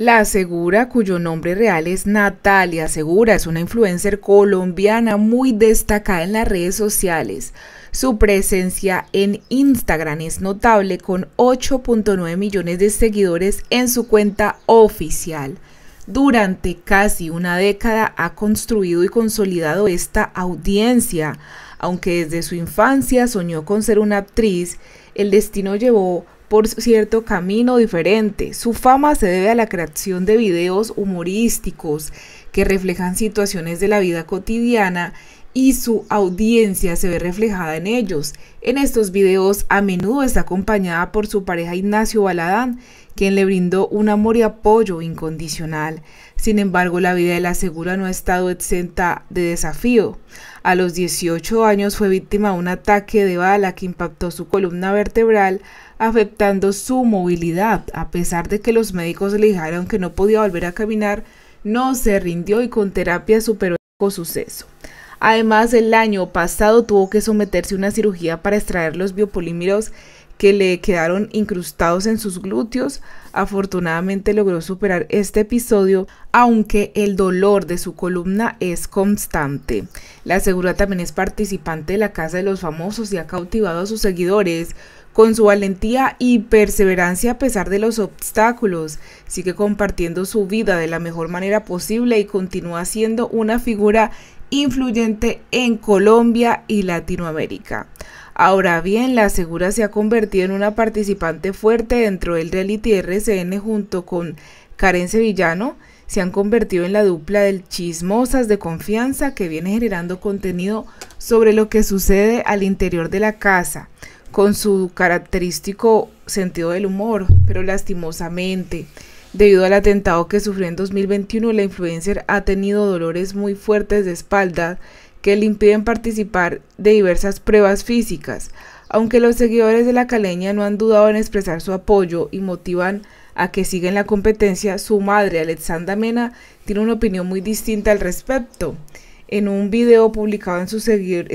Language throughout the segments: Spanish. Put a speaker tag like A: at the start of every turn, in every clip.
A: La Segura, cuyo nombre real es Natalia Segura, es una influencer colombiana muy destacada en las redes sociales. Su presencia en Instagram es notable con 8.9 millones de seguidores en su cuenta oficial. Durante casi una década ha construido y consolidado esta audiencia. Aunque desde su infancia soñó con ser una actriz, el destino llevó por cierto camino diferente. Su fama se debe a la creación de videos humorísticos que reflejan situaciones de la vida cotidiana y su audiencia se ve reflejada en ellos. En estos videos a menudo está acompañada por su pareja Ignacio Baladán, quien le brindó un amor y apoyo incondicional. Sin embargo, la vida de la segura no ha estado exenta de desafío. A los 18 años fue víctima de un ataque de bala que impactó su columna vertebral, afectando su movilidad. A pesar de que los médicos le dijeron que no podía volver a caminar, no se rindió y con terapia superó el suceso. Además, el año pasado tuvo que someterse a una cirugía para extraer los biopolímeros que le quedaron incrustados en sus glúteos. Afortunadamente logró superar este episodio, aunque el dolor de su columna es constante. La segura también es participante de la Casa de los Famosos y ha cautivado a sus seguidores con su valentía y perseverancia a pesar de los obstáculos. Sigue compartiendo su vida de la mejor manera posible y continúa siendo una figura influyente en Colombia y Latinoamérica. Ahora bien, la Segura se ha convertido en una participante fuerte dentro del reality RCN junto con Karen Sevillano. Se han convertido en la dupla del chismosas de confianza que viene generando contenido sobre lo que sucede al interior de la casa, con su característico sentido del humor, pero lastimosamente Debido al atentado que sufrió en 2021, la influencer ha tenido dolores muy fuertes de espalda que le impiden participar de diversas pruebas físicas, aunque los seguidores de la caleña no han dudado en expresar su apoyo y motivan a que siga en la competencia, su madre, Alexandra Mena, tiene una opinión muy distinta al respecto. En un video publicado en, en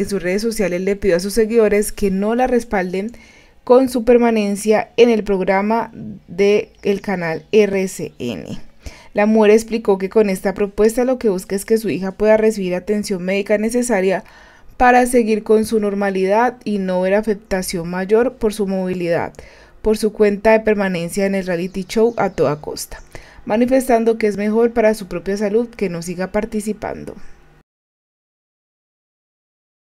A: sus redes sociales le pidió a sus seguidores que no la respalden con su permanencia en el programa del el canal RCN. La mujer explicó que con esta propuesta lo que busca es que su hija pueda recibir atención médica necesaria para seguir con su normalidad y no ver afectación mayor por su movilidad, por su cuenta de permanencia en el reality show a toda costa, manifestando que es mejor para su propia salud que no siga participando.